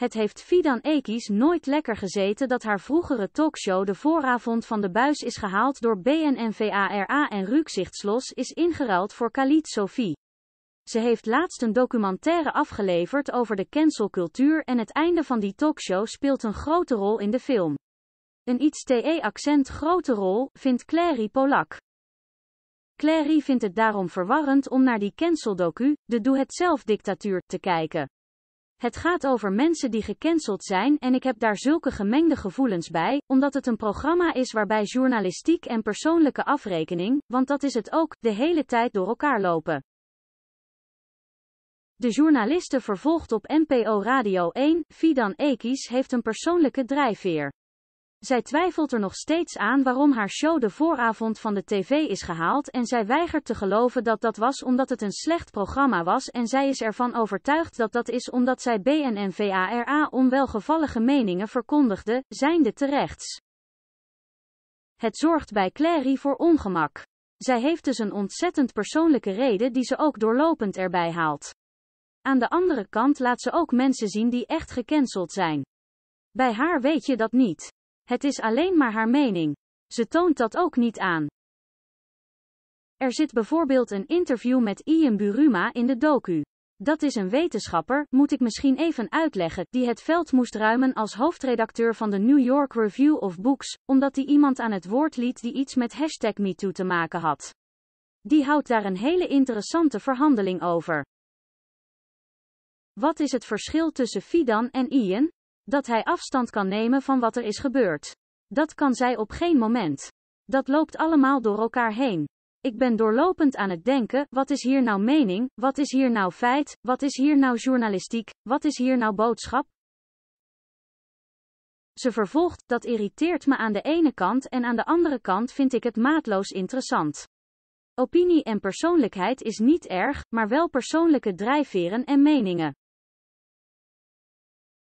Het heeft Fidan Ekis nooit lekker gezeten dat haar vroegere talkshow de vooravond van de buis is gehaald door BNNVARA en Rukzichtslos is ingeruild voor Khalid Sophie. Ze heeft laatst een documentaire afgeleverd over de cancelcultuur en het einde van die talkshow speelt een grote rol in de film. Een iets TE-accent grote rol, vindt Clary Polak. Clary vindt het daarom verwarrend om naar die canceldocu, de doe-het-zelf-dictatuur, te kijken. Het gaat over mensen die gecanceld zijn en ik heb daar zulke gemengde gevoelens bij, omdat het een programma is waarbij journalistiek en persoonlijke afrekening, want dat is het ook, de hele tijd door elkaar lopen. De journalisten vervolgt op NPO Radio 1, Fidan Ekis heeft een persoonlijke drijfveer. Zij twijfelt er nog steeds aan waarom haar show de vooravond van de tv is gehaald en zij weigert te geloven dat dat was omdat het een slecht programma was en zij is ervan overtuigd dat dat is omdat zij BNNVARA onwelgevallige meningen verkondigde, zijnde terechts. Het zorgt bij Clary voor ongemak. Zij heeft dus een ontzettend persoonlijke reden die ze ook doorlopend erbij haalt. Aan de andere kant laat ze ook mensen zien die echt gecanceld zijn. Bij haar weet je dat niet. Het is alleen maar haar mening. Ze toont dat ook niet aan. Er zit bijvoorbeeld een interview met Ian Buruma in de docu. Dat is een wetenschapper, moet ik misschien even uitleggen, die het veld moest ruimen als hoofdredacteur van de New York Review of Books, omdat hij iemand aan het woord liet die iets met hashtag MeToo te maken had. Die houdt daar een hele interessante verhandeling over. Wat is het verschil tussen Fidan en Ian? Dat hij afstand kan nemen van wat er is gebeurd. Dat kan zij op geen moment. Dat loopt allemaal door elkaar heen. Ik ben doorlopend aan het denken, wat is hier nou mening, wat is hier nou feit, wat is hier nou journalistiek, wat is hier nou boodschap? Ze vervolgt, dat irriteert me aan de ene kant en aan de andere kant vind ik het maatloos interessant. Opinie en persoonlijkheid is niet erg, maar wel persoonlijke drijfveren en meningen.